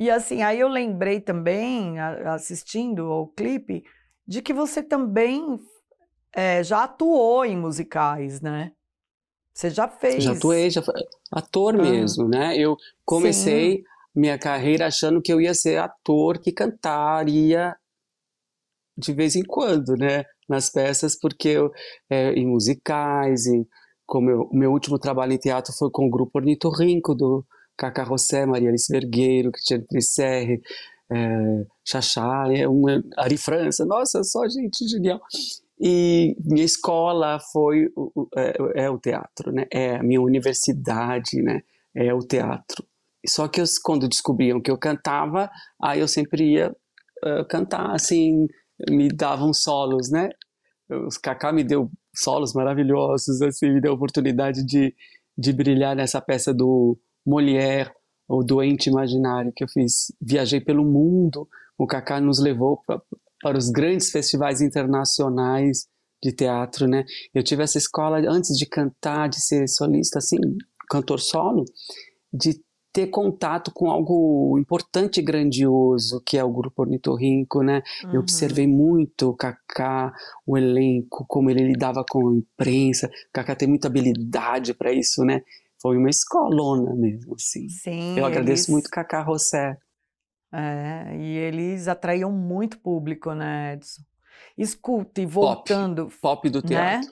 E assim, aí eu lembrei também, assistindo ao clipe, de que você também é, já atuou em musicais, né? Você já fez. Já atuei, já ator ah. mesmo, né? Eu comecei Sim. minha carreira achando que eu ia ser ator que cantaria de vez em quando, né? Nas peças, porque eu, é, em musicais, e como meu último trabalho em teatro foi com o grupo Ornitorrinco do Cacá Rossé, Maria Alice Vergueiro, Cristiane Trisserre, é, Chachá, é um Ari França, nossa, só gente genial. E minha escola foi é, é, o teatro, né? É a minha universidade, né? É o teatro. Só que eu, quando descobriam que eu cantava, aí eu sempre ia uh, cantar, assim, me davam solos, né? Os Cacá me deu solos maravilhosos, assim, me deu a oportunidade de, de brilhar nessa peça do Molière, O Doente Imaginário, que eu fiz. Viajei pelo mundo, o Kaká nos levou pra, para os grandes festivais internacionais de teatro, né? Eu tive essa escola antes de cantar, de ser solista, assim, cantor solo, de ter contato com algo importante e grandioso, que é o grupo Ornitorrinco, né? Uhum. Eu observei muito o Kaká, o elenco, como ele lidava com a imprensa. O Kaká tem muita habilidade para isso, né? foi uma escolona mesmo, assim. Sim, Eu agradeço muito Cacá Rossé. É, e eles atraíam muito público, né, Edson? Escuta, e voltando... Pop, pop do né? teatro. Né?